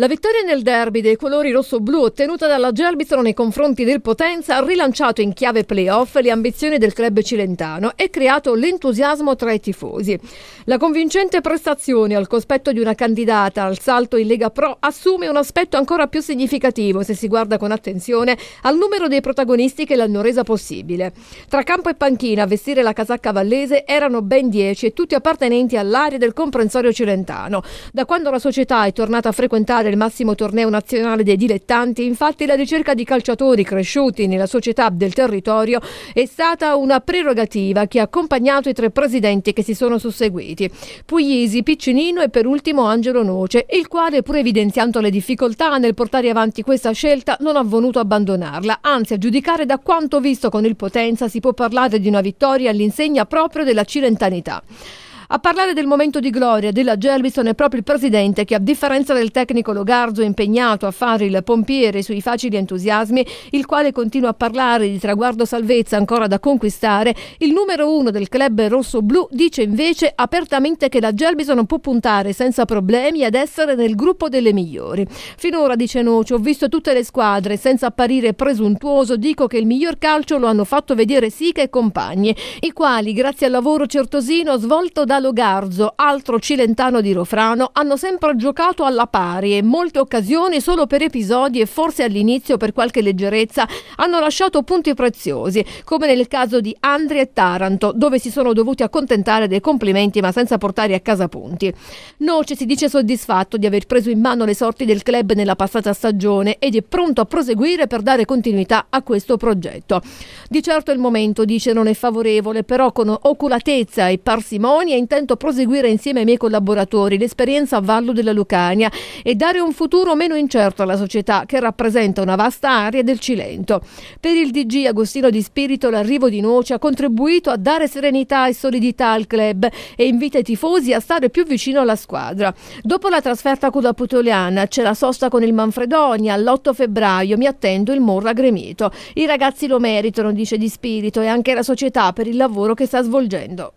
La vittoria nel derby dei colori rosso-blu ottenuta dalla Gerbizio nei confronti del Potenza ha rilanciato in chiave playoff le ambizioni del club cilentano e creato l'entusiasmo tra i tifosi. La convincente prestazione al cospetto di una candidata al salto in Lega Pro assume un aspetto ancora più significativo se si guarda con attenzione al numero dei protagonisti che l'hanno resa possibile. Tra campo e panchina a vestire la casacca vallese erano ben dieci e tutti appartenenti all'area del comprensorio cilentano. Da quando la società è tornata a frequentare il massimo torneo nazionale dei dilettanti, infatti la ricerca di calciatori cresciuti nella società del territorio è stata una prerogativa che ha accompagnato i tre presidenti che si sono susseguiti, Puglisi, Piccinino e per ultimo Angelo Noce, il quale pur evidenziando le difficoltà nel portare avanti questa scelta non ha voluto abbandonarla, anzi a giudicare da quanto visto con il Potenza si può parlare di una vittoria all'insegna proprio della cilentanità. A parlare del momento di gloria della Gerbison è proprio il presidente che, a differenza del tecnico Logarzo impegnato a fare il pompiere sui facili entusiasmi, il quale continua a parlare di traguardo salvezza ancora da conquistare, il numero uno del club rosso-blu dice invece apertamente che la Gerbison può puntare senza problemi ad essere nel gruppo delle migliori. Finora, dice Noci, ho visto tutte le squadre, senza apparire presuntuoso dico che il miglior calcio lo hanno fatto vedere Sica e compagni, i quali, grazie al lavoro certosino svolto da Italo Garzo, altro cilentano di Rofrano, hanno sempre giocato alla pari e molte occasioni solo per episodi e forse all'inizio per qualche leggerezza hanno lasciato punti preziosi, come nel caso di Andri e Taranto, dove si sono dovuti accontentare dei complimenti ma senza portare a casa punti. Noce si dice soddisfatto di aver preso in mano le sorti del club nella passata stagione ed è pronto a proseguire per dare continuità a questo progetto. Di certo il momento, dice, non è favorevole, però con oculatezza e parsimonia in intento proseguire insieme ai miei collaboratori l'esperienza a Vallo della Lucania e dare un futuro meno incerto alla società che rappresenta una vasta area del Cilento. Per il DG Agostino Di Spirito l'arrivo di Noce ha contribuito a dare serenità e solidità al club e invita i tifosi a stare più vicino alla squadra. Dopo la trasferta con la Putoleana c'è la sosta con il Manfredonia l'8 febbraio, mi attendo il Morra Gremito. I ragazzi lo meritano, dice Di Spirito, e anche la società per il lavoro che sta svolgendo.